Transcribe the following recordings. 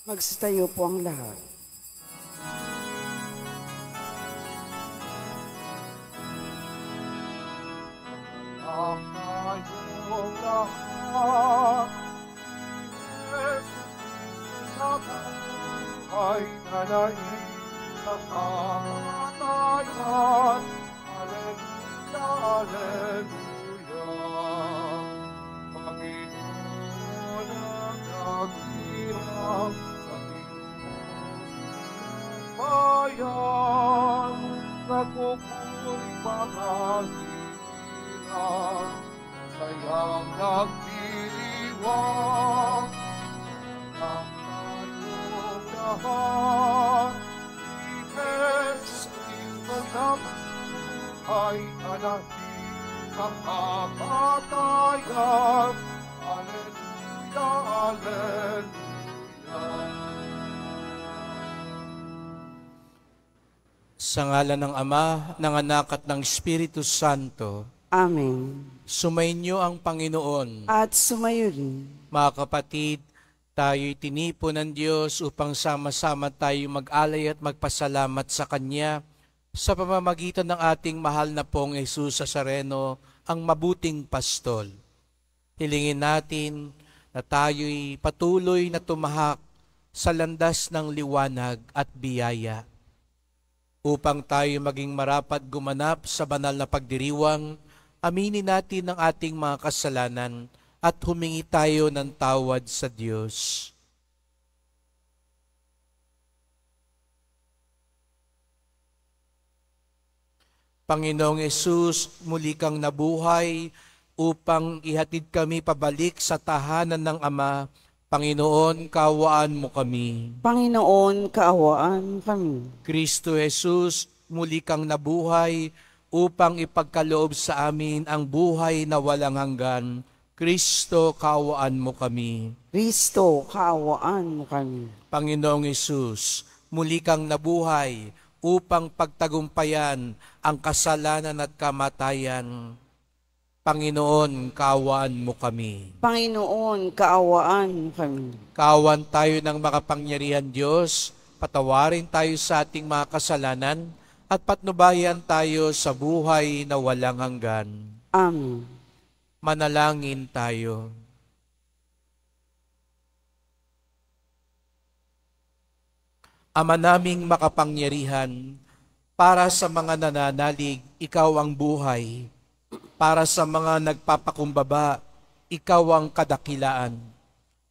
Magsitayo po ang lahat. Ang iyong lahat, Jesus Cristo na buhay na naisang kamatayan. Alleluia, Alleluia. Panginoon ang nagpirang ngayon Nagpupuri pamagi na Sayang nagdiriwang Ang tayong Si Jesus ay anahin sa kapatayan Sa ngala ng Ama, ng Anak at ng Espiritu Santo. Amen. Sumainyo ang Panginoon. At sumayo rin. Mga kapatid, tayo'y tinipo ng Diyos upang sama-sama tayo mag-alay at magpasalamat sa Kanya sa pamamagitan ng ating mahal na pong Jesus sa Sareno, ang mabuting pastol. Hilingin natin na tayo'y patuloy na tumahak sa landas ng liwanag at biyaya Upang tayo maging marapat gumanap sa banal na pagdiriwang, aminin natin ang ating mga kasalanan at humingi tayo ng tawad sa Diyos. Panginoong Yesus, muli kang nabuhay upang ihatid kami pabalik sa tahanan ng Ama Panginoon, kaawaan mo kami. Panginoon, kaawaan mo kami. Kristo Jesus, muli kang nabuhay upang ipagkaloob sa amin ang buhay na walang hanggan. Kristo, kaawaan mo kami. Kristo, kaawaan mo kami. Panginoong Isus, muli kang nabuhay upang pagtagumpayan ang kasalanan at kamatayan. Panginoon, kaawaan mo kami. Panginoon, kaawaan mo kami. Kaawaan tayo ng makapangyarihan Diyos, patawarin tayo sa ating mga kasalanan, at patnubayan tayo sa buhay na walang hanggan. Amen. Manalangin tayo. Ama naming makapangyarihan, para sa mga nananalig, ikaw ang buhay, para sa mga nagpapakumbaba, ikaw ang kadakilaan.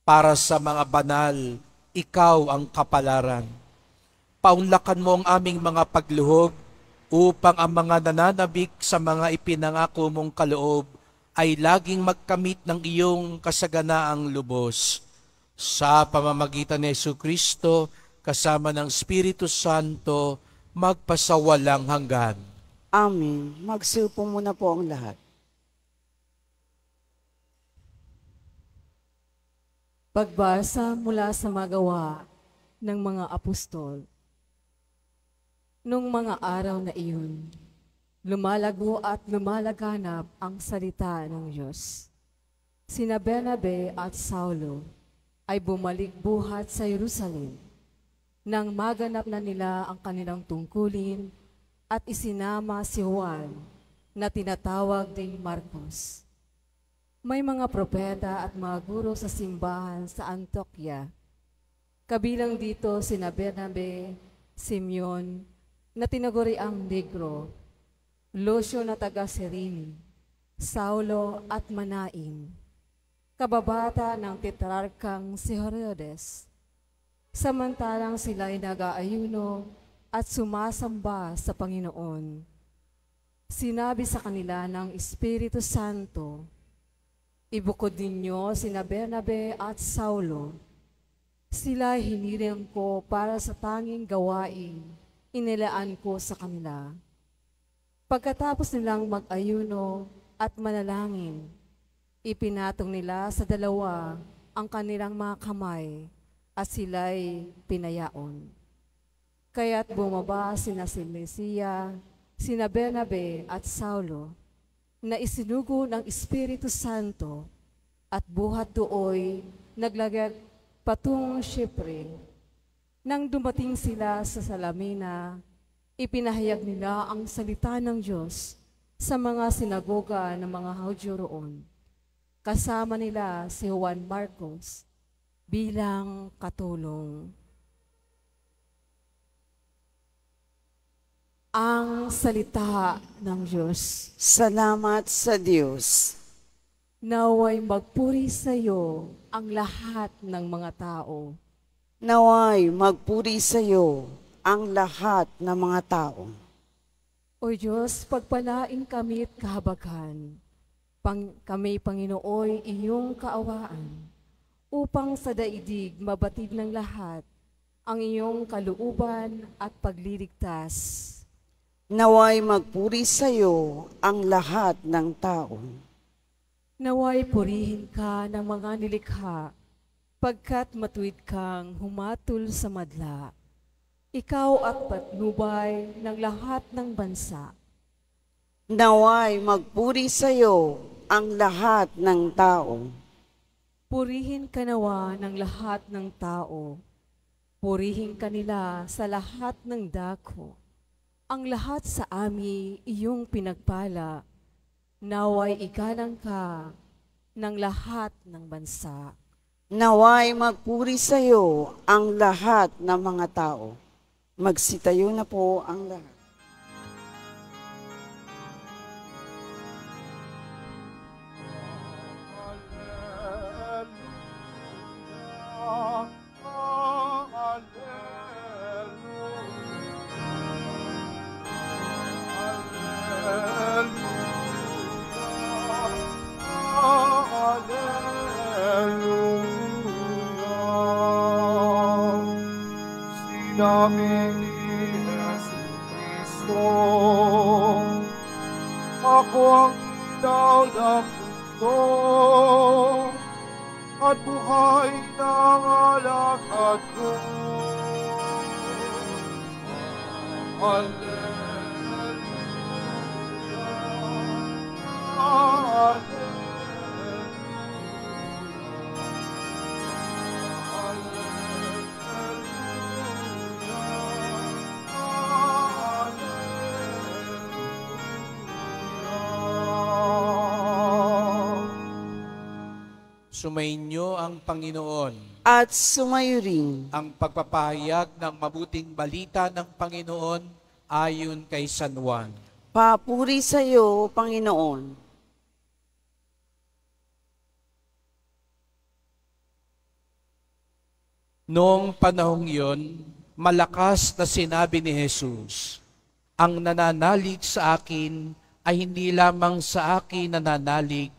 Para sa mga banal, ikaw ang kapalaran. Paunlakan mo ang aming mga pagluhog upang ang mga nananabik sa mga ipinangako mong kaloob ay laging magkamit ng iyong kasaganaang lubos. Sa pamamagitan ni Yesu Kristo, kasama ng Espiritu Santo, magpasawalang hanggan. Amen. Magsilpo muna po ang lahat. Pagbasa mula sa magawa ng mga apostol. Nung mga araw na iyon, lumalago at lumalaganap ang salita ng Diyos. Sina Benabe at Saulo ay bumalik buhat sa Jerusalem nang maganap na nila ang kanilang tungkulin at isinama si Juan na tinatawag ding Marcos. May mga propeta at mga guro sa simbahan sa Antokya. Kabilang dito si Bernabe, Simeon, na tinaguri ang negro, Lucio na taga Sirini, Saulo at Manaim, kababata ng tetrarkang si Herodes. Samantalang sila'y nag-aayuno at sumasamba sa Panginoon. Sinabi sa kanila ng Espiritu Santo, Ibukod ninyo sina Bernabe at Saulo. Sila hiniram ko para sa tanging gawain, inilaan ko sa kanila. Pagkatapos nilang mag-ayuno at manalangin, ipinatong nila sa dalawa ang kanilang mga kamay at sila'y pinayaon. Kaya't bumaba sina si Mesia, sina Benabe at Saulo, na isinugo ng Espiritu Santo at buhat dooy naglagat patung Shipre. Nang dumating sila sa Salamina, ipinahayag nila ang salita ng Diyos sa mga sinagoga ng mga Haudyo roon. Kasama nila si Juan Marcos bilang katulong. ang salita ng Diyos. Salamat sa Diyos. Naway magpuri sa iyo ang lahat ng mga tao. Naway magpuri sa iyo ang lahat ng mga tao. O Diyos, pagpalain kami at kahabagan. Pang, kami, Panginooy, iyong kaawaan upang sa daigdig mabatid ng lahat ang iyong kaluuban at pagliligtas Naway magpuri sa iyo ang lahat ng tao. Naway purihin ka ng mga nilikha, pagkat matuwid kang humatul sa madla. Ikaw at patnubay ng lahat ng bansa. Naway magpuri sa iyo ang lahat ng tao. Purihin ka nawa ng lahat ng tao. Purihin kanila sa lahat ng dako. Ang lahat sa amin iyong pinagpala, naway igalang ka ng lahat ng bansa. Naway magpuri sa iyo ang lahat ng mga tao. Magsitayo na po ang lahat. Panginoon. At sumayo rin ang pagpapahayag ng mabuting balita ng Panginoon ayon kay San Juan. Papuri sa iyo, Panginoon. Noong panahong yon, malakas na sinabi ni Jesus, Ang nananalig sa akin ay hindi lamang sa akin nananalig,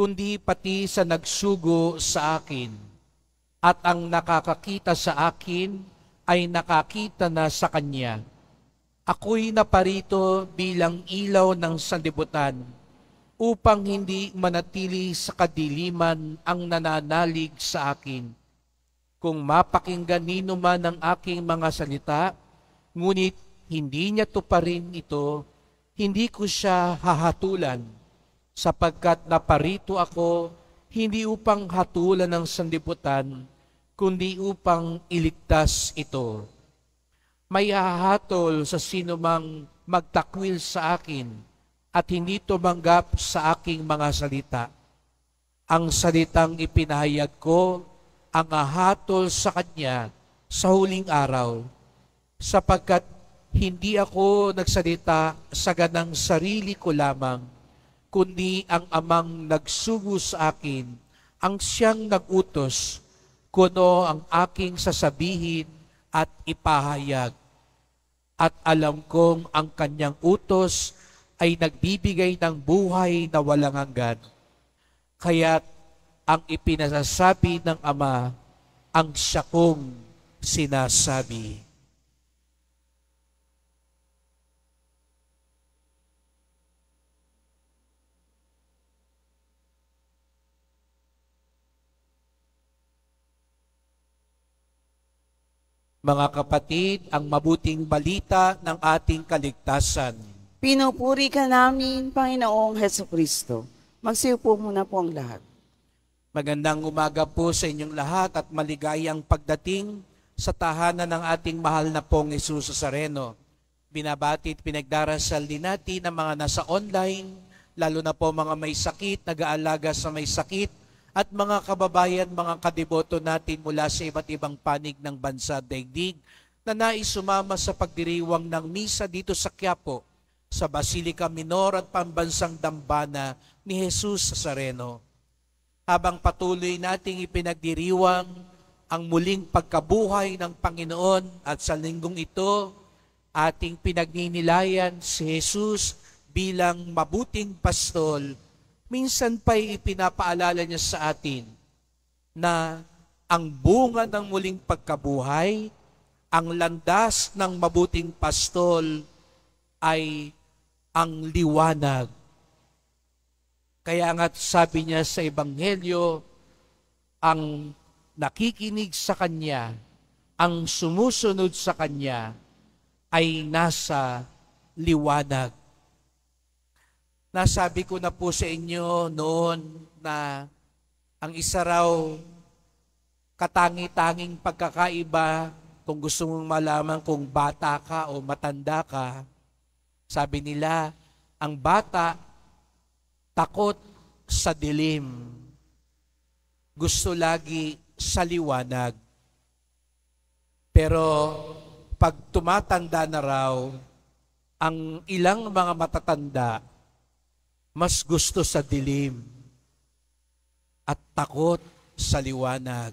kundi pati sa nagsugo sa akin. At ang nakakakita sa akin ay nakakita na sa Kanya. Ako'y naparito bilang ilaw ng sandibutan upang hindi manatili sa kadiliman ang nananalig sa akin. Kung mapakinggan nino man ang aking mga salita, ngunit hindi niya tuparin ito, hindi ko siya hahatulan sapagkat naparito ako hindi upang hatulan ng sandibutan, kundi upang iligtas ito. May hahatol sa sinumang magtakwil sa akin at hindi tumanggap sa aking mga salita. Ang salitang ipinahayag ko ang hahatol sa kanya sa huling araw, sapagkat hindi ako nagsalita sa ganang sarili ko lamang, kundi ang amang nagsugo sa akin, ang siyang nagutos, kuno ang aking sasabihin at ipahayag. At alam kong ang kanyang utos ay nagbibigay ng buhay na walang hanggan. Kaya't ang ipinasasabi ng Ama, ang siya kong sinasabi. Mga kapatid, ang mabuting balita ng ating kaligtasan. Pinupuri ka namin, Panginoong Heso Kristo. Magsiupo muna po ang lahat. Magandang umaga po sa inyong lahat at maligayang pagdating sa tahanan ng ating mahal na pong Isus Sareno. Binabati at pinagdarasal din natin ang mga nasa online, lalo na po mga may sakit, nag-aalaga sa may sakit, at mga kababayan, mga kadiboto natin mula sa iba't ibang panig ng bansa daigdig na nais sumama sa pagdiriwang ng misa dito sa Quiapo sa Basilica Minor at Pambansang Dambana ni Jesus Sareno. Habang patuloy nating ipinagdiriwang ang muling pagkabuhay ng Panginoon at sa linggong ito, ating pinagninilayan si Jesus bilang mabuting pastol minsan pa'y ipinapaalala niya sa atin na ang bunga ng muling pagkabuhay, ang landas ng mabuting pastol ay ang liwanag. Kaya nga sabi niya sa Ebanghelyo, ang nakikinig sa Kanya, ang sumusunod sa Kanya, ay nasa liwanag. Nasabi ko na po sa inyo noon na ang isa raw katangi-tanging pagkakaiba kung gusto mong malaman kung bata ka o matanda ka, sabi nila, ang bata takot sa dilim. Gusto lagi sa liwanag. Pero pag tumatanda na raw, ang ilang mga matatanda mas gusto sa dilim at takot sa liwanag.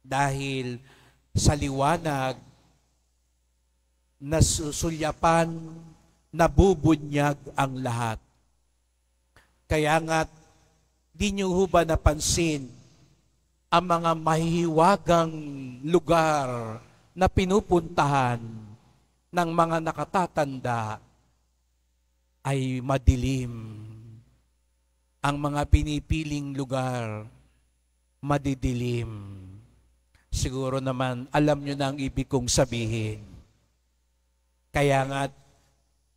Dahil sa liwanag, nasusulyapan, nabubunyag ang lahat. Kaya nga't di nyo ho ba napansin ang mga mahihiwagang lugar na pinupuntahan ng mga nakatatanda ay madilim. Ang mga pinipiling lugar, madidilim. Siguro naman, alam nyo na ang ibig kong sabihin. Kaya nga,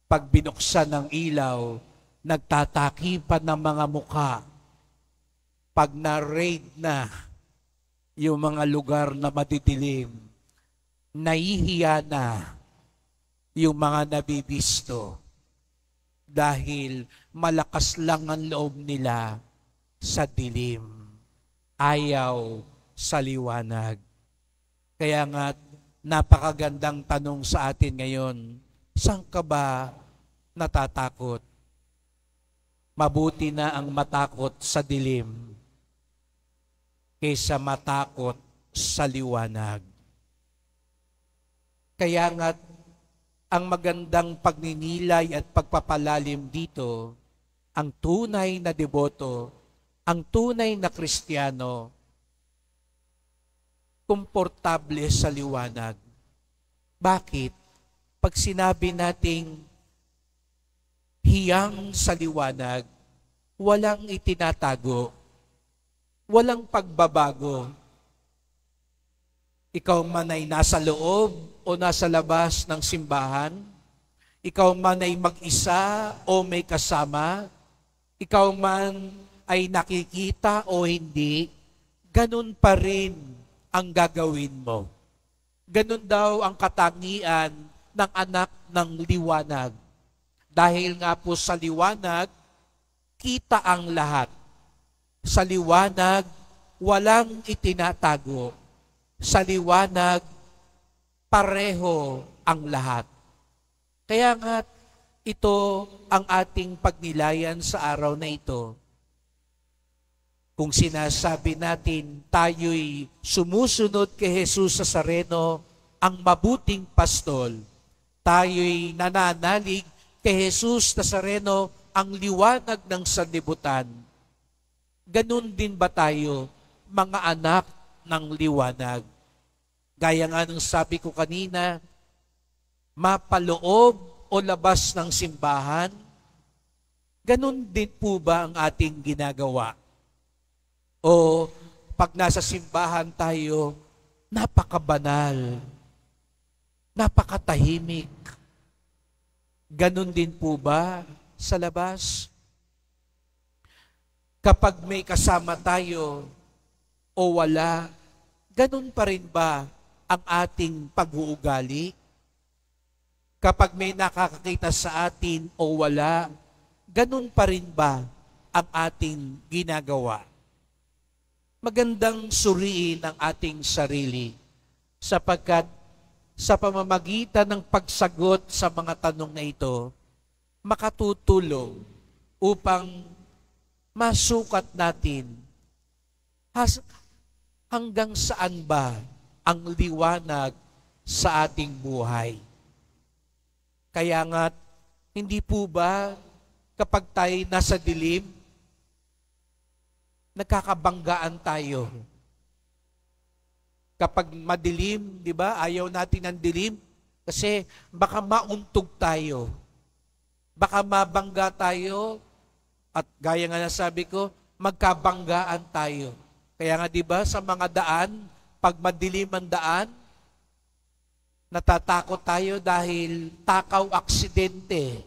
pag binuksan ng ilaw, nagtatakipan ng mga mukha. Pag na-raid na yung mga lugar na madidilim, nahihiya na yung mga nabibisto dahil malakas lang ang loob nila sa dilim. Ayaw sa liwanag. Kaya nga, napakagandang tanong sa atin ngayon, saan ka ba natatakot? Mabuti na ang matakot sa dilim kaysa matakot sa liwanag. Kaya nga ang magandang pagninilay at pagpapalalim dito, ang tunay na deboto, ang tunay na kristyano, komportable sa liwanag. Bakit? Pag sinabi nating hiyang sa liwanag, walang itinatago, walang pagbabago. Ikaw man ay nasa loob o nasa labas ng simbahan, ikaw man ay mag-isa o may kasama, ikaw man ay nakikita o hindi, ganun pa rin ang gagawin mo. Ganun daw ang katangian ng anak ng liwanag. Dahil nga po sa liwanag, kita ang lahat. Sa liwanag, walang itinatago. Sa liwanag, pareho ang lahat. Kaya nga, ito ang ating pagnilayan sa araw na ito. Kung sinasabi natin tayo'y sumusunod kay Jesus sa Sareno, ang mabuting pastol, tayo'y nananalig kay Jesus Nazareno ang liwanag ng sanlibutan. Ganun din ba tayo, mga anak ng liwanag? Gaya nga ng sabi ko kanina, mapaloob o labas ng simbahan, ganun din po ba ang ating ginagawa? O pag nasa simbahan tayo, napakabanal, napakatahimik. Ganun din po ba sa labas? Kapag may kasama tayo o wala, ganun pa rin ba ang ating pag-uugali? Kapag may nakakakita sa atin o wala, ganun pa rin ba ang ating ginagawa? Magandang suriin ang ating sarili sapagkat sa pamamagitan ng pagsagot sa mga tanong na ito, makatutulong upang masukat natin has, hanggang saan ba ang liwanag sa ating buhay. Kaya nga, hindi po ba kapag tayo nasa dilim, nagkakabanggaan tayo. Kapag madilim, di ba, ayaw natin ng dilim, kasi baka mauntog tayo. Baka mabangga tayo at gaya nga nasabi ko, magkabanggaan tayo. Kaya nga 'di ba sa mga daan pag madilim ang daan, natatakot tayo dahil takaw aksidente.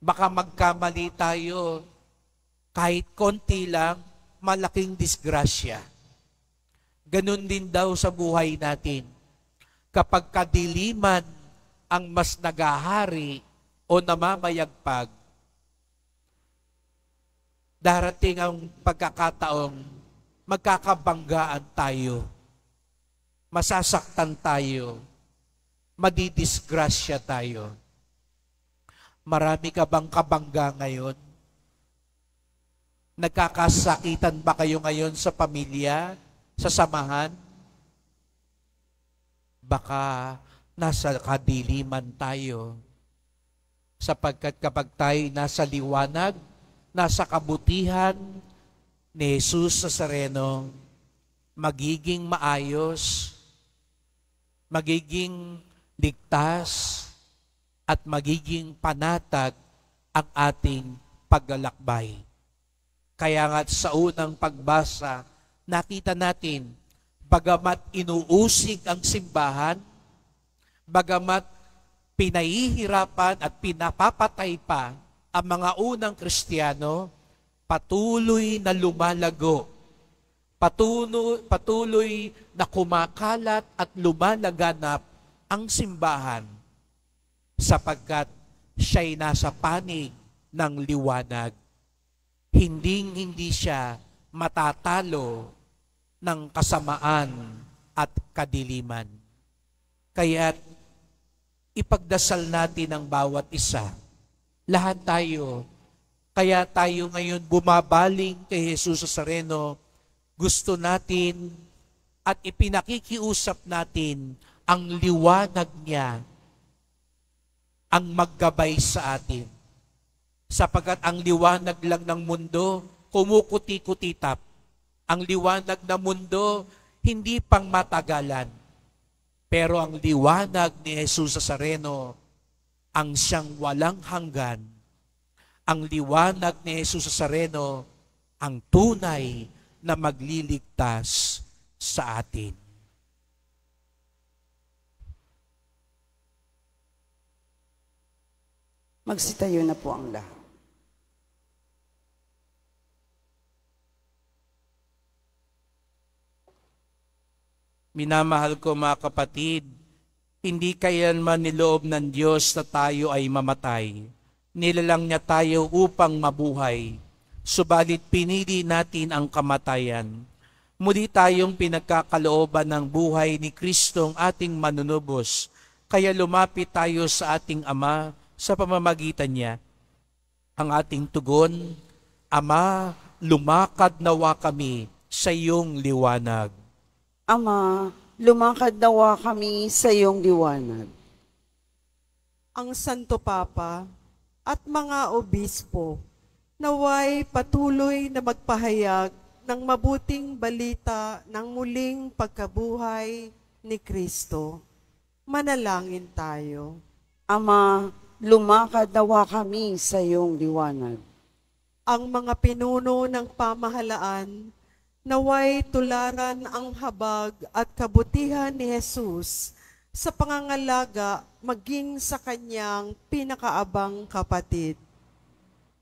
Baka magkamali tayo kahit konti lang, malaking disgrasya. Ganun din daw sa buhay natin. Kapag kadiliman ang mas nagahari o namamayagpag, darating ang pagkakataong magkakabanggaan tayo. Masasaktan tayo. Madidisgrasya tayo. Marami ka bang kabangga ngayon? Nagkakasakitan ba kayo ngayon sa pamilya, sa samahan? Baka nasa kadiliman tayo. Sapagkat kapag tayo nasa liwanag, nasa kabutihan, ni Jesus Nazareno magiging maayos, magiging ligtas, at magiging panatag ang ating paglalakbay. Kaya nga sa unang pagbasa, nakita natin, bagamat inuusig ang simbahan, bagamat pinahihirapan at pinapapatay pa ang mga unang Kristiyano, patuloy na lumalago, patuloy, patuloy na kumakalat at lumalaganap ang simbahan sapagkat siya'y nasa panig ng liwanag. Hinding hindi siya matatalo ng kasamaan at kadiliman. Kaya't ipagdasal natin ang bawat isa. Lahat tayo kaya tayo ngayon bumabaling kay Jesus sa Sareno, gusto natin at ipinakikiusap natin ang liwanag niya ang maggabay sa atin. Sapagat ang liwanag lang ng mundo, kumukuti-kutitap. Ang liwanag ng mundo, hindi pang matagalan. Pero ang liwanag ni Jesus sa Sareno, ang siyang walang hanggan ang liwanag ni Jesus Sareno ang tunay na magliligtas sa atin. Magsitayo na po ang lahat. Minamahal ko mga kapatid, hindi kailanman niloob ng Diyos na tayo ay mamatay nilalang niya tayo upang mabuhay. Subalit pinili natin ang kamatayan. Muli tayong pinagkakalooban ng buhay ni Kristong ating manunubos, kaya lumapit tayo sa ating Ama sa pamamagitan niya. Ang ating tugon, Ama, lumakad nawa kami sa iyong liwanag. Ama, lumakad nawa kami sa iyong liwanag. Ang Santo Papa, at mga obispo naway patuloy na magpahayag ng mabuting balita ng muling pagkabuhay ni Kristo. Manalangin tayo. Ama, lumakad nawa kami sa iyong liwanag. Ang mga pinuno ng pamahalaan naway tularan ang habag at kabutihan ni Jesus sa pangangalaga maging sa kanyang pinakaabang kapatid.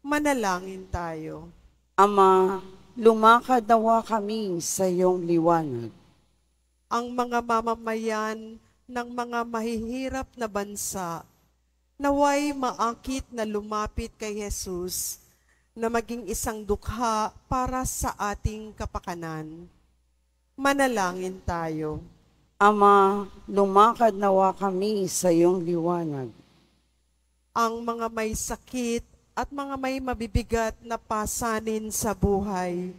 Manalangin tayo. Ama, lumakadawa kami sa iyong liwanag. Ang mga mamamayan ng mga mahihirap na bansa, naway maakit na lumapit kay Jesus na maging isang dukha para sa ating kapakanan. Manalangin tayo. Ama, lumakad nawa kami sa iyong liwanag. Ang mga may sakit at mga may mabibigat na pasanin sa buhay,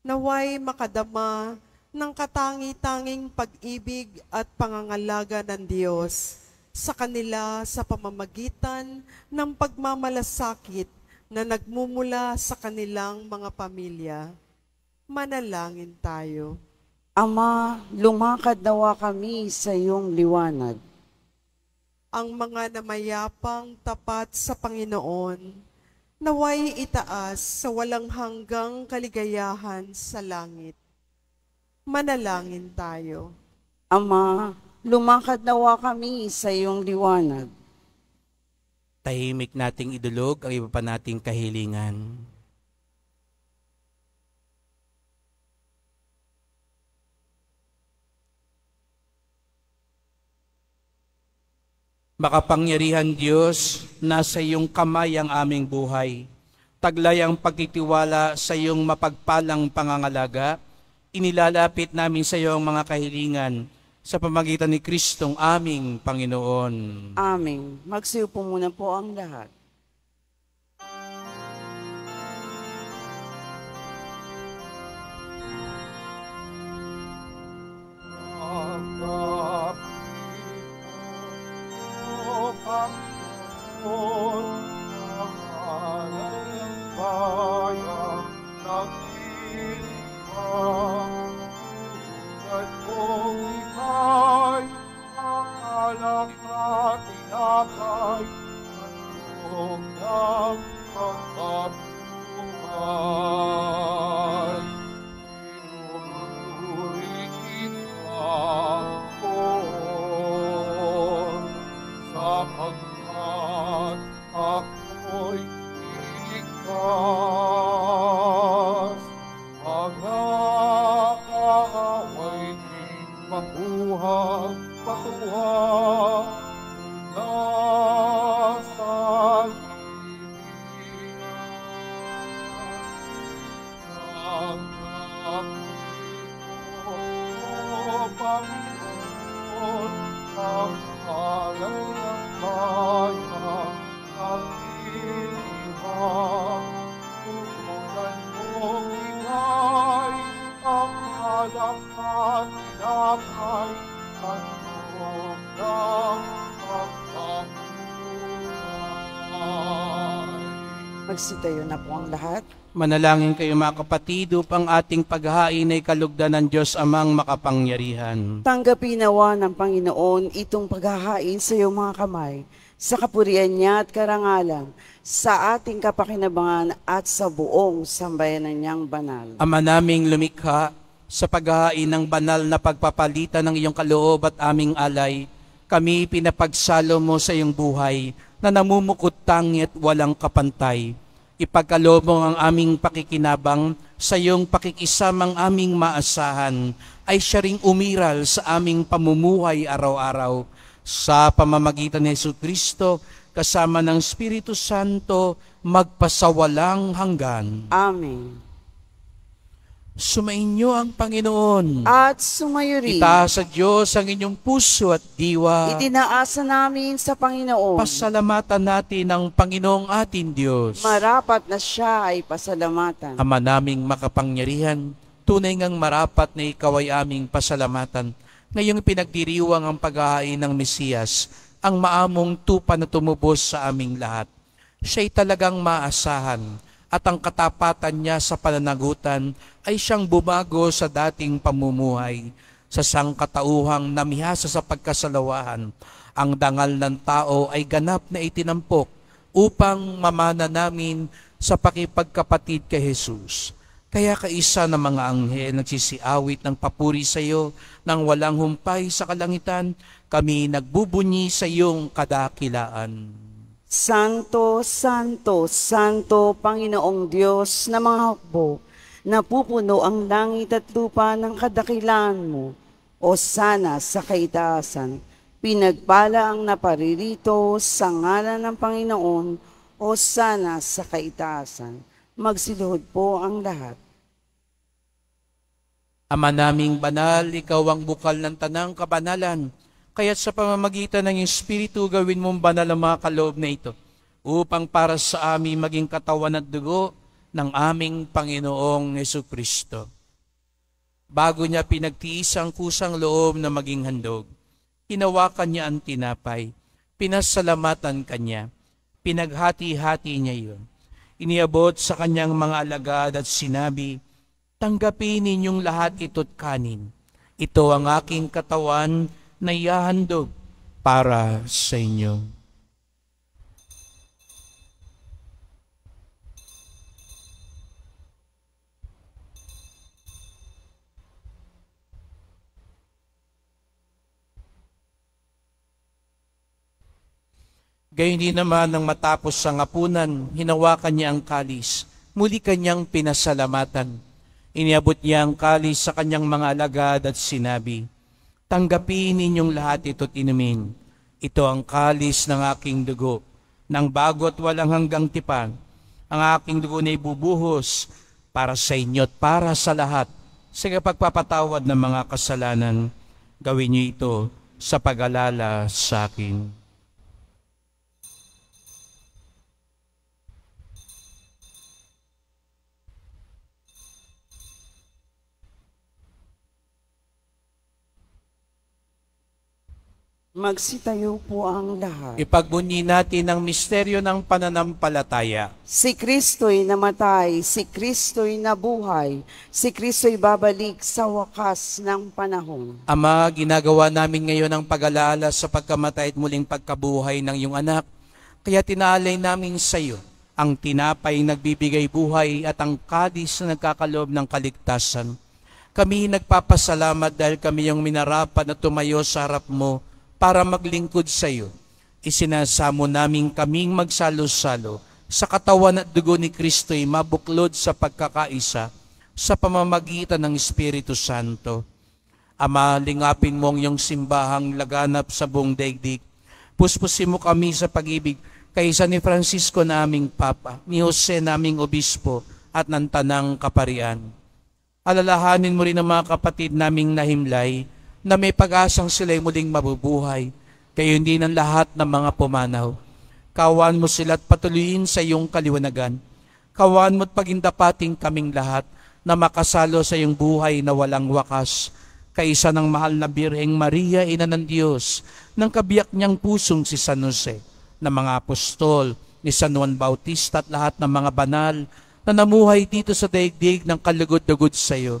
naway makadama ng katangi-tanging pag-ibig at pangangalaga ng Diyos sa kanila sa pamamagitan ng pagmamalasakit na nagmumula sa kanilang mga pamilya. Manalangin tayo. Ama, lumakad nawa kami sa iyong liwanag. Ang mga namayapang tapat sa Panginoon, naway itaas sa walang hanggang kaligayahan sa langit. Manalangin tayo. Ama, lumakad nawa kami sa iyong liwanag. Tahimik nating idulog ang iba pa nating kahilingan. Makapangyarihan Diyos, nasa iyong kamay ang aming buhay. Taglay ang pagtitiwala sa iyong mapagpalang pangangalaga. Inilalapit namin sa iyo ang mga kahilingan sa pamagitan ni Kristong aming Panginoon. Amen. Magsiupo muna po ang lahat. Oh. pangalan ng bayang nagtilikha. Tulad kong ika'y ang alak na tinapay, at tulog ng pagkabuhay. Pinupuri kita, أكبر Magsitayo na po ang lahat. Manalangin kayo mga kapatid upang ating paghahain ay kalugdan ng Diyos amang makapangyarihan. Tanggapin nawa ng Panginoon itong paghahain sa iyong mga kamay sa kapurian niya at karangalan sa ating kapakinabangan at sa buong sambayanan niyang banal. Ama naming lumikha, sa paghahain ng banal na pagpapalitan ng iyong kaloob at aming alay, kami pinapagsalo mo sa iyong buhay na namumukot tangi at walang kapantay ipagkalobong ang aming pakikinabang sa iyong pakikisamang aming maasahan ay siya ring umiral sa aming pamumuhay araw-araw sa pamamagitan ni Yesu Kristo kasama ng Espiritu Santo magpasawalang hanggan. Amen. Sumainyo ang Panginoon. At sumayo rin. Itaas sa Diyos ang inyong puso at diwa. Itinaasa namin sa Panginoon. Pasalamatan natin ang Panginoong ating Diyos. Marapat na siya ay pasalamatan. Ama naming makapangyarihan, tunay ngang marapat na ikaw ay aming pasalamatan. Ngayong pinagdiriwang ang pag paghahain ng Mesiyas, ang maamong tupa na tumubos sa aming lahat. Siya'y talagang maasahan at ang katapatan niya sa pananagutan ay siyang bumago sa dating pamumuhay sa sangkatauhang namihasa sa pagkasalawahan. Ang dangal ng tao ay ganap na itinampok upang mamana namin sa pakipagkapatid kay Jesus. Kaya kaisa ng mga anghel nagsisiawit ng papuri sa iyo nang walang humpay sa kalangitan, kami nagbubunyi sa iyong kadakilaan. Santo, Santo, Santo, Panginoong Diyos na mga hukbo, napupuno ang langit at lupa ng kadakilaan mo, o sana sa kaitaasan. Pinagpala ang naparirito sa ngalan ng Panginoon, o sana sa kaitaasan. Magsiluhod po ang lahat. Ama naming banal, ikaw ang bukal ng tanang kabanalan, Kaya sa pamamagitan ng Espiritu gawin mong banal ang mga kaloob na ito, upang para sa amin maging katawan at dugo, ng aming Panginoong Yesu Kristo. Bago niya pinagtiis ang kusang loob na maging handog, hinawakan niya ang tinapay, pinasalamatan kanya, pinaghati-hati niya iyon. Iniabot sa kanyang mga alagad at sinabi, Tanggapin ninyong lahat ito't kanin. Ito ang aking katawan na ihahandog para sa inyo. Gayun din naman nang matapos ang apunan, hinawakan niya ang kalis, muli kanyang pinasalamatan. Iniabot niya ang kalis sa kanyang mga alagad at sinabi, Tanggapin ninyong lahat ito inumin. Ito ang kalis ng aking dugo, ng bago at walang hanggang tipan. Ang aking dugo na ibubuhos para sa inyo at para sa lahat sa pagpapatawad ng mga kasalanan. Gawin niyo ito sa pag-alala sa akin. Magsitayo po ang lahat. Ipagbunyi natin ang misteryo ng pananampalataya. Si Kristo'y namatay, si Kristo'y nabuhay, si Kristo'y babalik sa wakas ng panahon. Ama, ginagawa namin ngayon ang pag-alaala sa pagkamatay at muling pagkabuhay ng iyong anak, kaya tinaalay namin sa iyo ang tinapay nagbibigay buhay at ang kadis na nagkakalob ng kaligtasan. Kami nagpapasalamat dahil kami yung minarapat na tumayo sa harap mo para maglingkod sa iyo. Isinasamo namin kaming magsalo-salo sa katawan at dugo ni Kristo Kristo'y mabuklod sa pagkakaisa sa pamamagitan ng Espiritu Santo. Ama, lingapin mo ang iyong simbahang laganap sa buong daigdig. Puspusin mo kami sa pag-ibig kaysa ni Francisco na aming Papa, ni Jose naming Obispo, at ng Tanang Kaparian. Alalahanin mo rin ang mga kapatid naming nahimlay na may pag-asang sila'y muling mabubuhay. Kayo hindi ng lahat ng mga pumanaw. Kawan mo sila at patuloyin sa iyong kaliwanagan. Kawan mo't pagindapating kaming lahat na makasalo sa iyong buhay na walang wakas. Kaisa ng mahal na Birheng Maria, Ina ng Diyos, ng kabiyak niyang pusong si San Jose, ng mga apostol, ni San Juan Bautista at lahat ng mga banal na namuhay dito sa daigdig ng kalugod-lugod sa iyo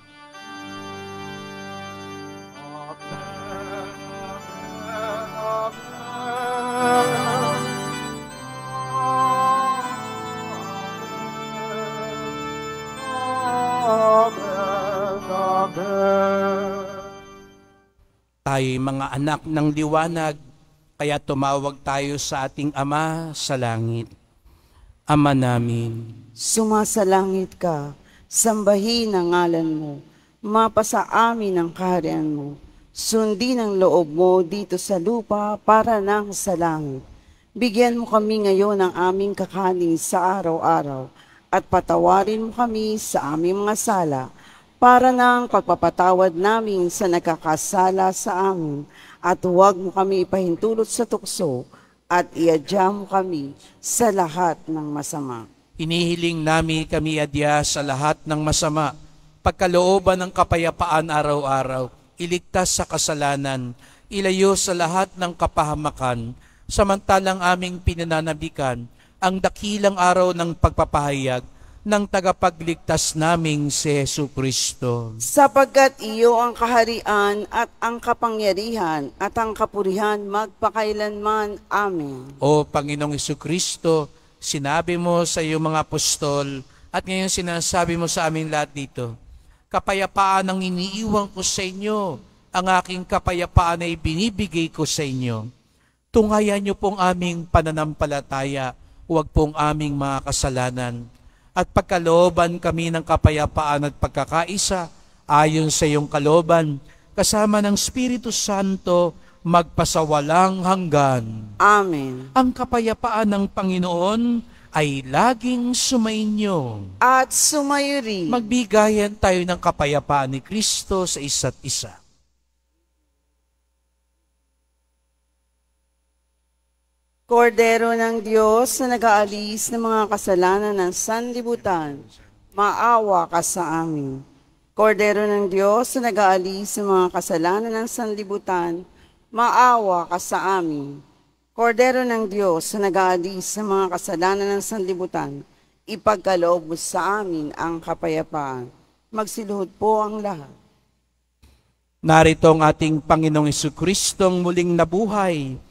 Father. Tayo'y mga anak ng liwanag, kaya tumawag tayo sa ating Ama sa langit. Ama namin, sumasalangit ka, sambahin ang ngalan mo, mapasa amin ang kaharian mo, sundin ang loob mo dito sa lupa para nang sa langit. Bigyan mo kami ngayon ng aming kakanin sa araw-araw at patawarin mo kami sa aming mga sala para ng pagpapatawad namin sa nagkakasala sa amin at huwag mo kami ipahintulot sa tukso at iadya mo kami sa lahat ng masama. Inihiling namin kami adya sa lahat ng masama, pagkalooban ng kapayapaan araw-araw, iligtas sa kasalanan, ilayo sa lahat ng kapahamakan, samantalang aming pinananabikan ang dakilang araw ng pagpapahayag ng tagapagligtas naming si Yesu Kristo. Sapagkat iyo ang kaharian at ang kapangyarihan at ang kapurihan magpakailanman. Amen. O Panginoong Yesu Kristo, sinabi mo sa iyong mga apostol at ngayon sinasabi mo sa amin lahat dito, kapayapaan ang iniiwan ko sa inyo, ang aking kapayapaan ay binibigay ko sa inyo. Tungayan niyo pong aming pananampalataya, huwag pong aming mga kasalanan at pagkalooban kami ng kapayapaan at pagkakaisa ayon sa iyong kaloban, kasama ng Espiritu Santo, magpasawalang hanggan. Amen. Ang kapayapaan ng Panginoon ay laging sumainyo. At sumayo rin. Magbigayan tayo ng kapayapaan ni Kristo sa isa't isa. Kordero ng Diyos na nag-aalis ng mga kasalanan ng sanlibutan, maawa ka sa amin. Kordero ng Diyos na nag-aalis ng mga kasalanan ng sanlibutan, maawa ka sa amin. Kordero ng Diyos na nag-aalis ng mga kasalanan ng sanlibutan, ipagkaloob mo sa amin ang kapayapaan. Magsiluhod po ang lahat. Narito ang ating Panginoong Kristo Kristong muling nabuhay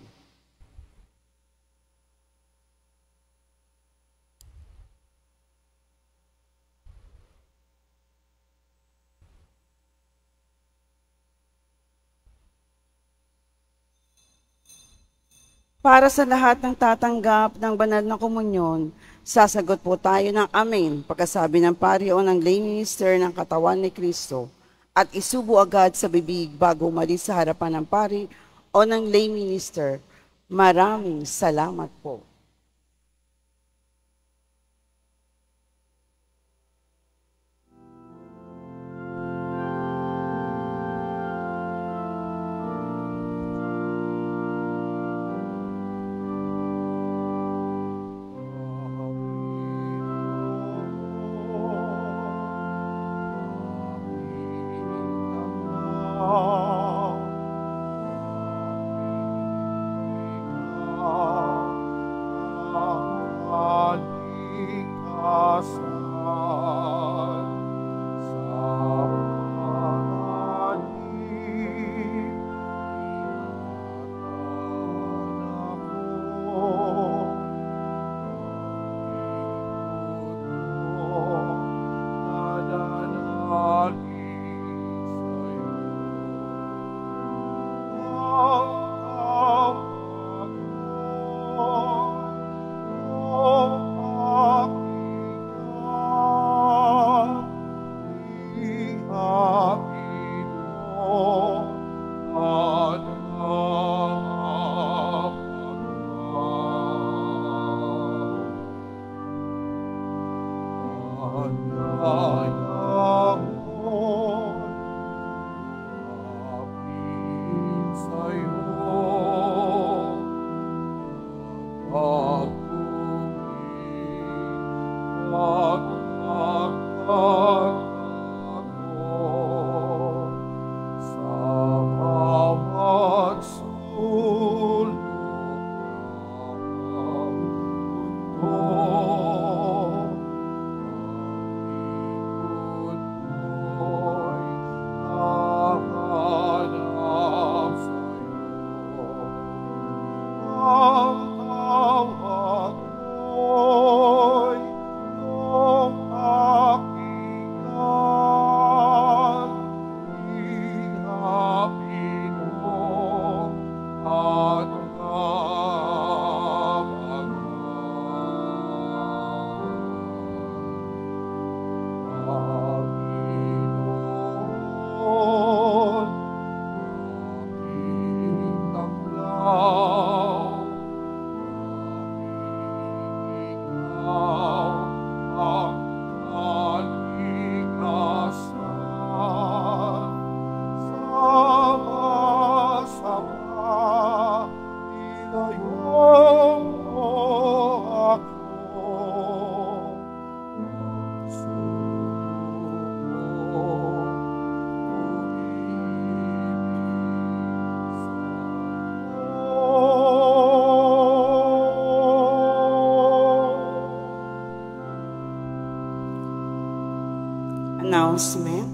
Para sa lahat ng tatanggap ng banal na komunyon, sasagot po tayo ng Amen, pagkasabi ng pari o ng lay minister ng katawan ni Kristo, at isubo agad sa bibig bago umalis sa harapan ng pari o ng lay minister. Maraming salamat po. announcement,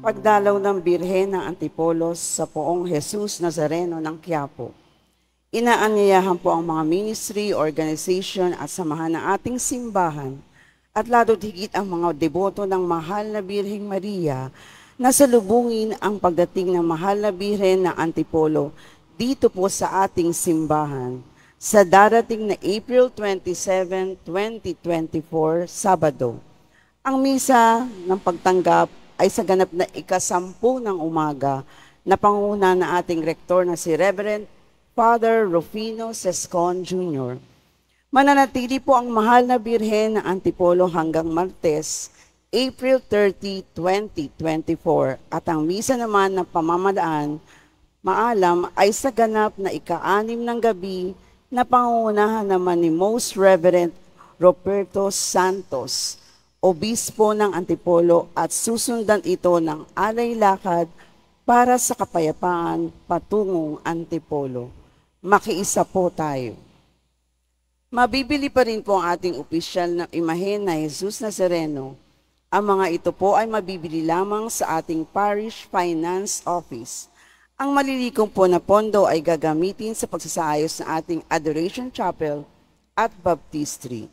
pagdalaw ng Birhen ng Antipolos sa poong Jesus Nazareno ng Quiapo. Inaanyayahan po ang mga ministry, organization at samahan ng ating simbahan at lado't higit ang mga deboto ng mahal na Birheng Maria na salubungin ang pagdating ng mahal na Birhen ng Antipolo dito po sa ating simbahan sa darating na April 27, 2024, Sabado. Ang misa ng pagtanggap ay sa ganap na ikasampu ng umaga na panguna na ating rektor na si Reverend Father Rufino Sescon Jr. Mananatili po ang mahal na Birhen na Antipolo hanggang Martes, April 30, 2024 at ang misa naman ng pamamadaan maalam ay sa ganap na ika-anim ng gabi na pangunahan naman ni Most Reverend Roberto Santos obispo ng Antipolo at susundan ito ng alay lakad para sa kapayapaan patungong Antipolo. Makiisa po tayo. Mabibili pa rin po ang ating opisyal na imahen na Jesus Nazareno. Ang mga ito po ay mabibili lamang sa ating Parish Finance Office. Ang malilikom po na pondo ay gagamitin sa pagsasayos ng ating Adoration Chapel at Baptistry.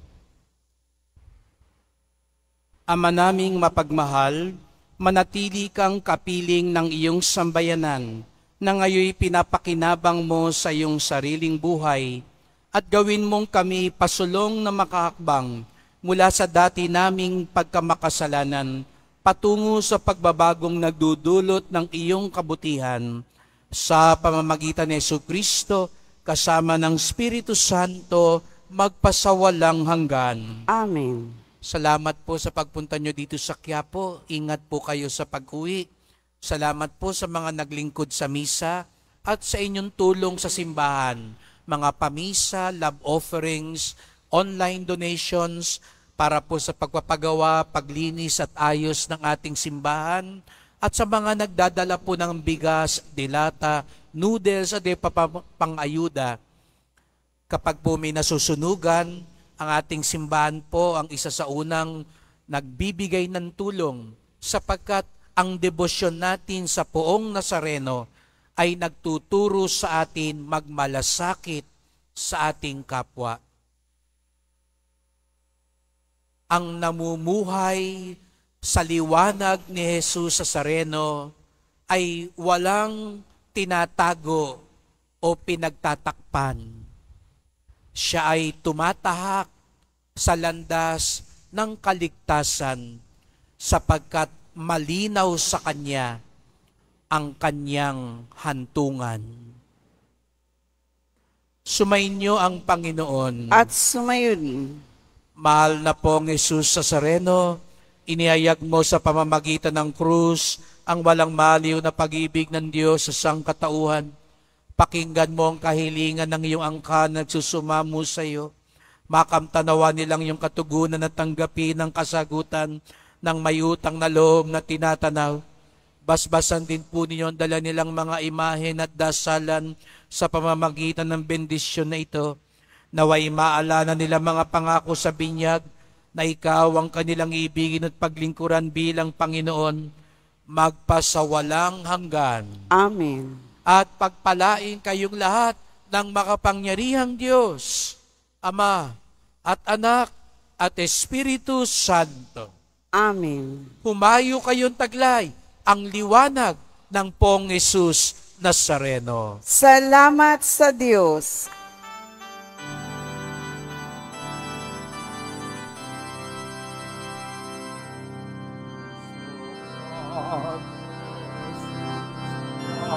Ama naming mapagmahal, manatili kang kapiling ng iyong sambayanan na ngayoy pinapakinabang mo sa iyong sariling buhay at gawin mong kami pasulong na makahakbang mula sa dati naming pagkamakasalanan patungo sa pagbabagong nagdudulot ng iyong kabutihan sa pamamagitan ni Yesu Kristo kasama ng Espiritu Santo magpasawalang hanggan. Amen. Salamat po sa pagpunta nyo dito sa Quiapo. Ingat po kayo sa pag-uwi. Salamat po sa mga naglingkod sa misa at sa inyong tulong sa simbahan, mga pamisa, love offerings, online donations para po sa pagpapagawa, paglinis at ayos ng ating simbahan at sa mga nagdadala po ng bigas, dilata, noodles at pangayuda. Kapag po may nasusunugan, ang ating simbahan po ang isa sa unang nagbibigay ng tulong sapagkat ang debosyon natin sa poong Nazareno ay nagtuturo sa atin magmalasakit sa ating kapwa. Ang namumuhay sa liwanag ni Jesus sa Sareno ay walang tinatago o pinagtatakpan siya ay tumatahak sa landas ng kaligtasan sapagkat malinaw sa kanya ang kanyang hantungan. Sumainyo ang Panginoon. At sumayon. Mahal na pong Jesus sa sareno, inihayag mo sa pamamagitan ng krus ang walang maliw na pag-ibig ng Diyos sa sangkatauhan Pakinggan mo ang kahilingan ng iyong angka na susumamo sa iyo. Makamtanawa nilang yung katugunan at tanggapin ang kasagutan ng may utang na loob na tinatanaw. Basbasan din po ninyo ang dala nilang mga imahen at dasalan sa pamamagitan ng bendisyon na ito. Naway maalala nila mga pangako sa binyag na ikaw ang kanilang ibigin at paglingkuran bilang Panginoon magpasawalang hanggan. Amen at pagpalain kayong lahat ng makapangyarihang Diyos, Ama at Anak at Espiritu Santo. Amen. Humayo kayong taglay ang liwanag ng Pong Yesus Nazareno. Salamat sa Diyos.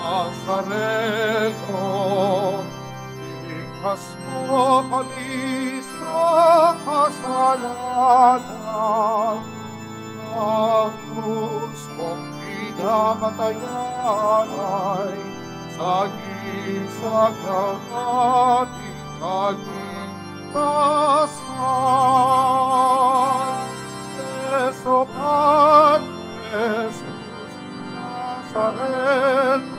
Nazareno, in Castropolis procasalata, Agnus popida bataianai, sagi sacramati cagitasai, Eso Patres, Nazareno,